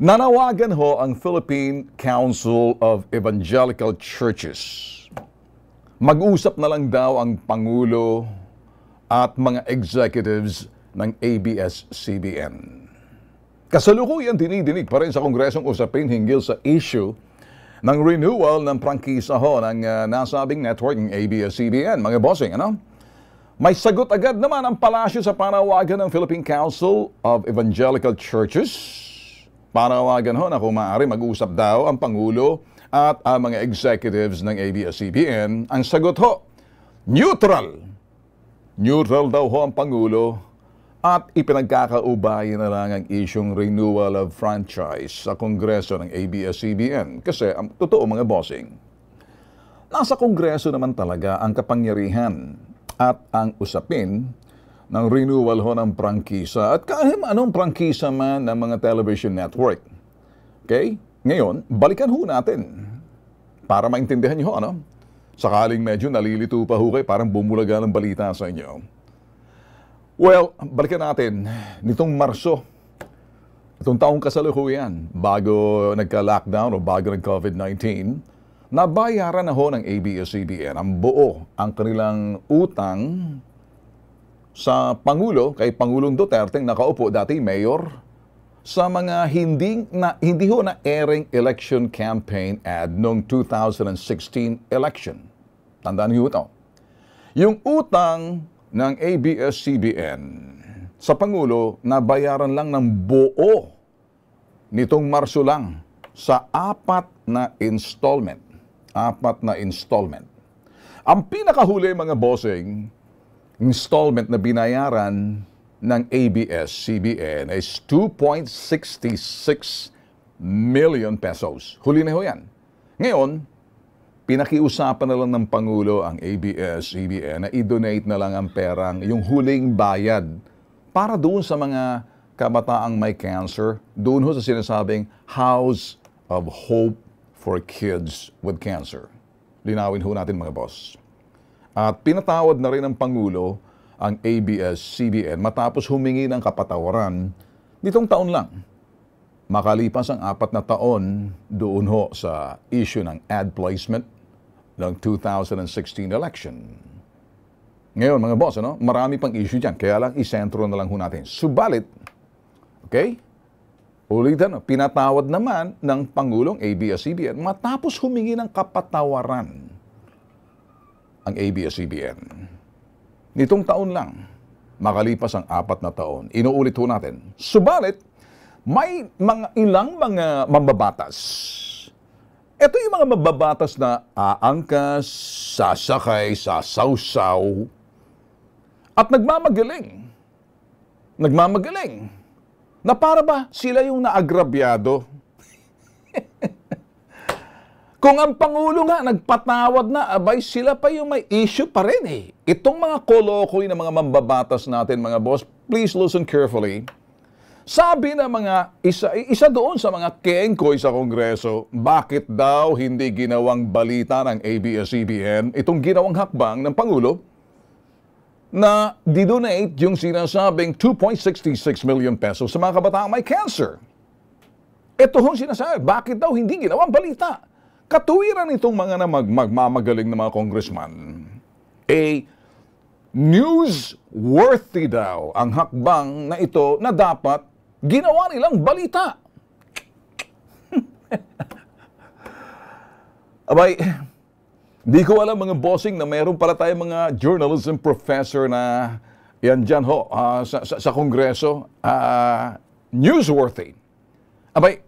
Nanawagan ho ang Philippine Council of Evangelical Churches. Mag-usap na lang daw ang Pangulo at mga executives ng ABS-CBN. Kasalukuyan dinidinig pa rin sa Kongresong usapin hinggil sa issue ng renewal ng prangkisa ho ng uh, nasabing network ng ABS-CBN. Mga bossing, ano? May sagot agad naman ang palasyo sa panawagan ng Philippine Council of Evangelical Churches Panawagan ho na kung maaari mag-usap daw ang Pangulo at ang mga executives ng ABS-CBN. Ang sagot ho, neutral. Neutral daw ho ang Pangulo at ipinagkakaubayan na lang ang isyong renewal of franchise sa Kongreso ng ABS-CBN kasi ang totoo mga bossing. Nasa Kongreso naman talaga ang kapangyarihan at ang usapin ng renewal ho ng prangkisa at kahit anong prangkisa man ng mga television network. Okay? Ngayon, balikan ho natin para maintindihan niyo ano? Sakaling medyo nalilito pa ho kayo, parang bumulaga ng balita sa inyo. Well, balikan natin, nitong Marso, itong taong kasalukuyan, bago nagka-lockdown o bago nag-COVID-19, nabayaran na ho ng ABS-CBN ang buo ang kanilang utang sa Pangulo, kay Pangulong Duterte, nakaupo dati mayor, sa mga hindi, na, hindi ho na airing election campaign ad noong 2016 election. Tandaan niyo ito. Yung utang ng ABS-CBN sa Pangulo, na bayaran lang ng buo nitong Marso lang sa apat na installment. Apat na installment. Ang pinakahuli mga bossing, installment na binayaran ng ABS-CBN is 2.66 million pesos. Huli na ho yan. Ngayon, pinakiusapan na lang ng Pangulo ang ABS-CBN na i-donate na lang ang perang, yung huling bayad para doon sa mga kabataang may cancer, doon ho sa sinasabing House of Hope for Kids with Cancer. Linawin ho natin mga boss. At pinatawad na rin ng Pangulo ang ABS-CBN matapos humingi ng kapatawaran nitong taon lang. Makalipas ang apat na taon doon ho sa issue ng ad placement ng 2016 election. Ngayon mga boss, ano, marami pang issue dyan, kaya lang isentro na lang ho natin. Subalit, okay, ulitan, pinatawad naman ng Pangulong ABS-CBN matapos humingi ng kapatawaran ang ABS-CBN. Nitong taon lang, makalipas ang apat na taon, inuulit ho natin. Subalit, may mga ilang mga mambabatas. Ito yung mga mababatas na aangkas, sasakay, sasawsaw, at nagmamagaling. Nagmamagaling. Na para ba sila yung naagrabyado? Kung ang Pangulo nga nagpatawad na, abay sila pa yung may issue pa rin eh. Itong mga kolokoy na mga mambabatas natin mga boss, please listen carefully. Sabi na mga isa, isa doon sa mga kengkoy sa Kongreso, bakit daw hindi ginawang balita ng ABS-CBN itong ginawang hakbang ng Pangulo na didonate yung sinasabing 2.66 million pesos sa mga kabataan may cancer. Ito hong sinasabi, bakit daw hindi ginawang balita? Katuwiran itong mga namag magmamagaling na mga congressman, eh, newsworthy daw ang hakbang na ito na dapat ginawa nilang balita. Abay, di ko alam mga bossing na mayroon para tayong mga journalism professor na yan dyan ho uh, sa, sa, sa kongreso, uh, newsworthy. Abay,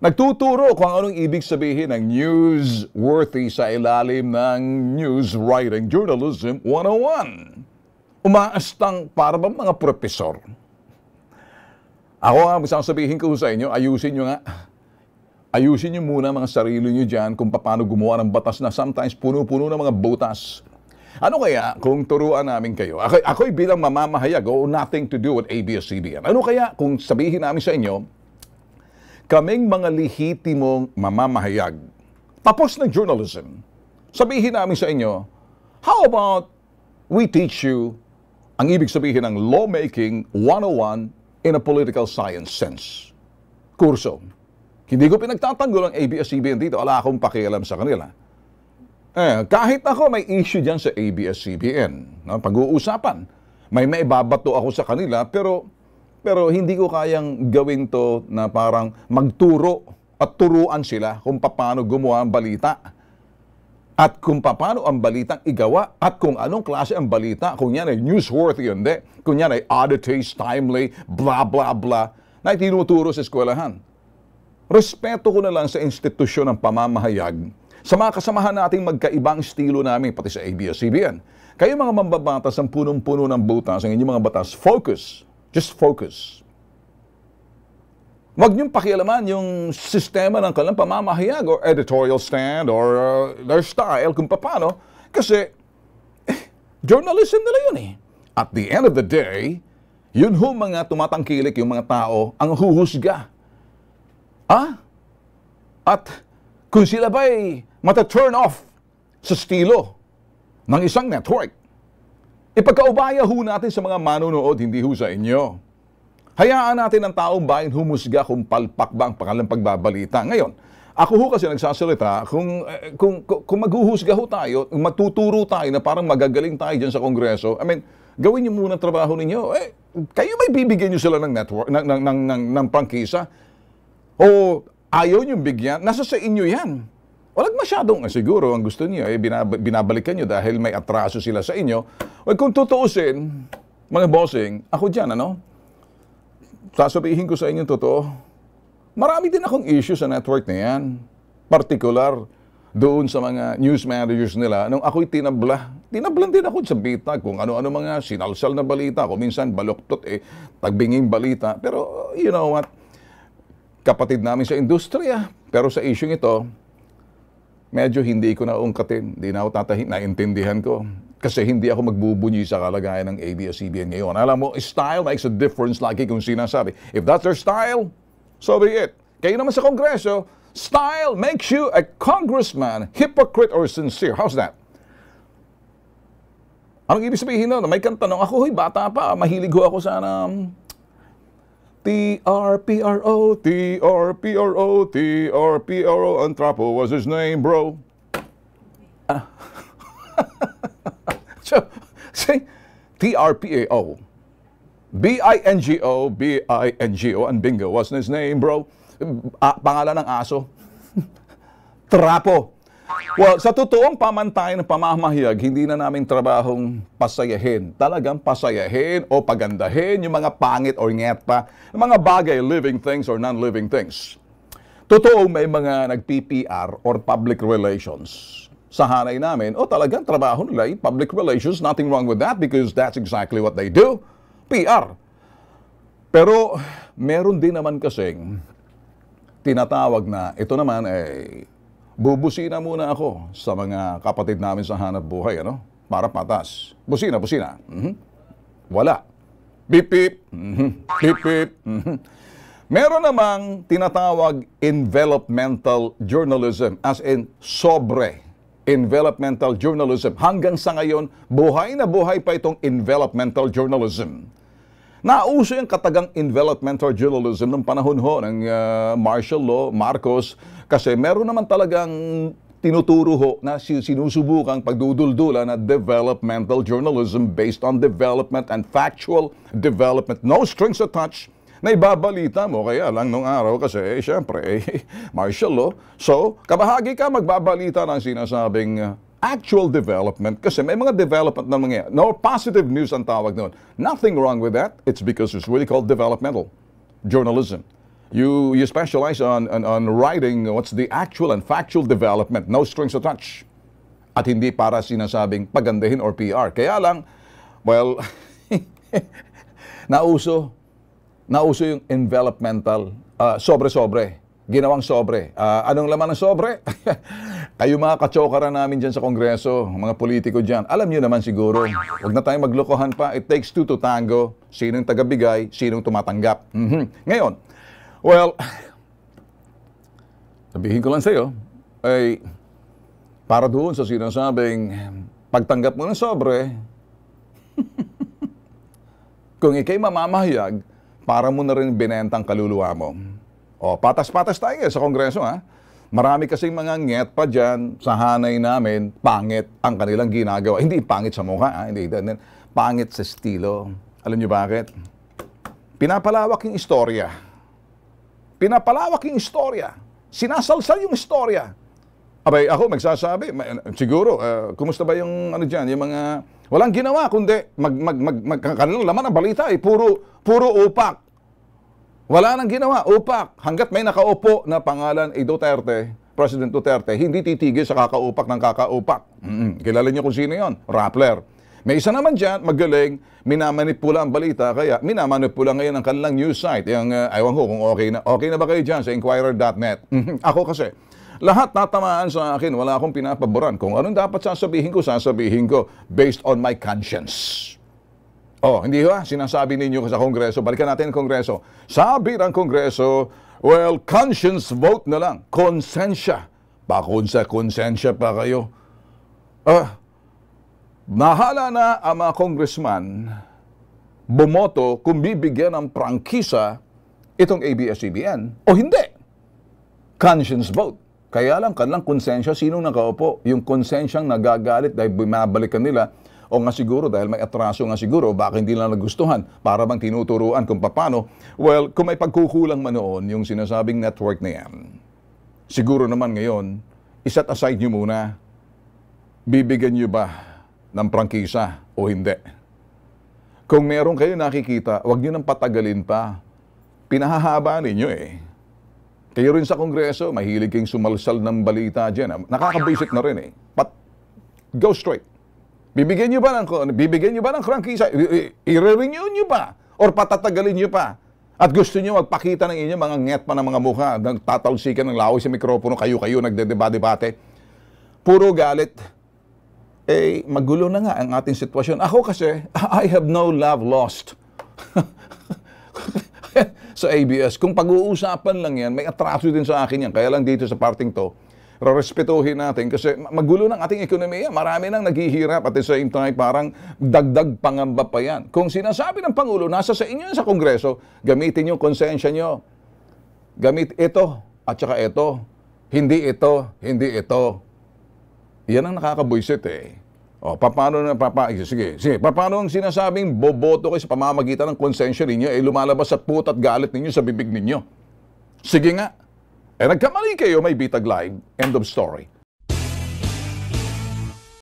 Nagtuturo kung anong ibig sabihin ng newsworthy sa ilalim ng News Writing Journalism 101. Umaastang para ba mga profesor. Ako ang gusto sabihin ko sa inyo, ayusin nyo nga. Ayusin nyo muna mga sarili nyo dyan kung paano gumawa ng batas na sometimes puno-puno ng mga butas. Ano kaya kung turuan namin kayo? Ako, ako'y bilang mamamahayag o oh, nothing to do with ABS-CBN. Ano kaya kung sabihin namin sa inyo, kaming mga lihitimong mamamahayag. Tapos ng journalism. Sabihin namin sa inyo, how about we teach you ang ibig sabihin ng lawmaking 101 in a political science sense. Kurso. Hindi ko pinagtatanggol ang ABS-CBN dito. Wala akong pakialam sa kanila. Eh, kahit ako may issue dyan sa ABS-CBN, no? pag-uusapan. May maibabato ako sa kanila, pero pero hindi ko kayang gawin to na parang magturo at turuan sila kung paano gumawa ang balita. At kung paano ang balitang igawa at kung anong klase ang balita. Kung yan ay newsworthy, hindi. Kung yan ay oddities, timely, blah, blah, blah, na itinuturo sa eskwelahan. Respeto ko na lang sa institusyon ng pamamahayag sa mga kasamahan nating magkaibang estilo namin, pati sa ABS-CBN. Kayo mga mambabatas ang punong-puno ng butas, ang inyong mga batas, focus Just focus. Huwag niyong pakialaman yung sistema ng kanilang pamamahayag or editorial stand or uh, their style kung paano kasi eh, journalism nila yun eh. At the end of the day, yun ho mga tumatangkilik yung mga tao ang huhusga. Ah? At kung sila ba'y mata-turn off sa stilo ng isang network, Ipagkaubaya ho natin sa mga manonood, hindi ho sa inyo. Hayaan natin ang taong bayan humusga kung palpak ba ang pangalang pagbabalita. Ngayon, ako ho kasi nagsasalita, kung, eh, kung, kung, kung maghuhusga ho tayo, matuturo tayo na parang magagaling tayo dyan sa Kongreso, I mean, gawin niyo muna ang trabaho ninyo. Eh, kayo may bibigyan niyo sila ng network, ng, ng, ng, ng, ng prangkisa? O ayaw niyo bigyan? Nasa sa inyo yan. Walang masyadong, eh, siguro ang gusto niyo, eh, binab- binabalikan niyo dahil may atraso sila sa inyo. Well, kung tutuusin, mga bossing, ako dyan, ano? Sasabihin ko sa inyo totoo, marami din akong issue sa network na yan. Particular, doon sa mga news managers nila, nung ako'y tinabla, tinablan din ako sa bita kung ano-ano mga sinalsal na balita ko. Minsan baloktot eh, tagbinging balita. Pero you know what, kapatid namin sa industriya. Pero sa isyong ito, medyo hindi ko na ungkatin, hindi na ako tatahin, naintindihan ko. Kasi hindi ako magbubunyi sa kalagayan ng ABS-CBN e. ngayon. Alam mo, style makes a difference lagi kung sinasabi. If that's their style, so be it. Kayo naman sa Kongreso, style makes you a congressman, hypocrite or sincere. How's that? Anong ibig sabihin nun? May kanta nung, ako, hoy, bata pa, mahilig ho ako sa um, T-R-P-R-O, T-R-P-R-O, T-R-P-R-O, Antrapo was his name, bro. Uh, so, say T-R-P-A-O. B-I-N-G-O, B-I-N-G-O, and bingo was his name, bro. A- ah, pangalan ng aso. Trapo. Well, sa totoong pamantayan ng pamamahayag, hindi na namin trabahong pasayahin. Talagang pasayahin o pagandahin yung mga pangit or ngeta, yung mga bagay, living things or non-living things. Totoo may mga nag-PPR or public relations sa hanay namin, oh talagang trabaho nila public relations, nothing wrong with that because that's exactly what they do, PR. Pero meron din naman kasing tinatawag na ito naman ay eh, Bubusina muna ako sa mga kapatid namin sa hanap buhay, ano? Para patas. Busina, busina. Mm-hmm. Wala. Beep, beep. Mm-hmm. Beep, beep. Mm-hmm. Meron namang tinatawag envelopmental journalism, as in sobre envelopmental journalism. Hanggang sa ngayon, buhay na buhay pa itong envelopmental journalism. Nauso yung katagang envelopmental journalism ng panahon ho ng uh, martial law, Marcos, kasi meron naman talagang tinuturo ho na sinusubukang pagduduldulan na developmental journalism based on development and factual development. No strings attached na ibabalita mo. Kaya lang nung araw kasi, eh, syempre, eh, martial law. So, kabahagi ka magbabalita ng sinasabing actual development kasi may mga development na mangyayari. No, positive news ang tawag noon. Nothing wrong with that. It's because it's really called developmental journalism. You, you specialize on, on, on writing what's the actual and factual development, no strings attached. At hindi para sinasabing pagandahin or PR. Kaya lang, well, nauso, nauso yung envelopmental, uh, sobre-sobre ginawang sobre. Uh, anong laman ng sobre? Kayo mga kachokara namin dyan sa Kongreso, mga politiko dyan, alam nyo naman siguro, huwag na tayong maglokohan pa. It takes two to tango. Sinong tagabigay, sinong tumatanggap. Mm-hmm. Ngayon, well, sabihin ko lang sa ay para doon sa sinasabing pagtanggap mo ng sobre, kung ikay mamamahayag, para mo na rin binentang kaluluwa mo. O, patas-patas tayo sa Kongreso, ha? Marami kasing mga nget pa dyan sa hanay namin, pangit ang kanilang ginagawa. Hindi pangit sa mukha, ha? hindi. Pangit sa estilo. Alam niyo bakit? Pinapalawak yung istorya. Pinapalawak yung istorya. Sinasalsal yung istorya. Abay, ako magsasabi, siguro, uh, kumusta ba yung ano dyan, yung mga walang ginawa, kundi mag, mag, mag, mag, kanilang laman ng balita, eh, puro, puro upak, wala nang ginawa, upak. Hanggat may nakaupo na pangalan ay Duterte, President Duterte, hindi titigil sa kakaupak ng kakaupak. Mm-mm. Kilala niyo kung sino yon? Rappler. May isa naman dyan, magaling, minamanipula ang balita, kaya minamanipula ngayon ang kanilang news site. Yung, uh, ewan ko kung okay na, okay na ba kayo dyan sa inquirer.net. Mm-hmm. Ako kasi, lahat natamaan sa akin, wala akong pinapaboran. Kung anong dapat sasabihin ko, sasabihin ko based on my conscience. Oh, hindi ba? Sinasabi ninyo sa Kongreso, balikan natin ang Kongreso. Sabi ng Kongreso, well, conscience vote na lang. Konsensya. sa konsensya pa kayo. Ah, nahala na ang mga congressman bumoto kung bibigyan ng prangkisa itong ABS-CBN o hindi. Conscience vote. Kaya lang, kanilang konsensya, sinong nakaupo? Yung konsensyang nagagalit dahil binabalikan nila o nga siguro, dahil may atraso nga siguro, baka hindi lang nagustuhan para bang tinuturuan kung paano. Well, kung may pagkukulang man noon yung sinasabing network na yan, siguro naman ngayon, isat aside nyo muna, bibigyan nyo ba ng prangkisa o hindi? Kung meron kayo nakikita, wag nyo nang patagalin pa. Pinahahaba ninyo eh. Kayo rin sa Kongreso, mahilig kayong sumalsal ng balita dyan. Nakakabwisit na rin eh. But go straight. Bibigyan niyo ba ng, bibigyan niyo ba ng franchise? I-renew niyo ba? Or patatagalin niyo pa? At gusto nyo magpakita ng inyo, mga nget pa ng mga mukha, nagtatalsikan ng laway sa mikropono, kayo-kayo, nagdedebate-debate. Puro galit. Eh, magulo na nga ang ating sitwasyon. Ako kasi, I have no love lost. sa ABS, kung pag-uusapan lang yan, may atraso din sa akin yan. Kaya lang dito sa parting to, respetuhin natin kasi magulo ng ating ekonomiya. Marami nang naghihirap at sa same time parang dagdag pangamba pa yan. Kung sinasabi ng Pangulo, nasa sa inyo sa Kongreso, gamitin yung konsensya nyo. Gamit ito at saka ito. Hindi ito, hindi ito. Yan ang nakakabwisit eh. O, paano na papa sige, sige. Paano ang sinasabing boboto kayo sa pamamagitan ng konsensya ninyo ay eh, lumalabas sa putat galit ninyo sa bibig ninyo? Sige nga, eh, nagkamali kayo, may bitag live. End of story.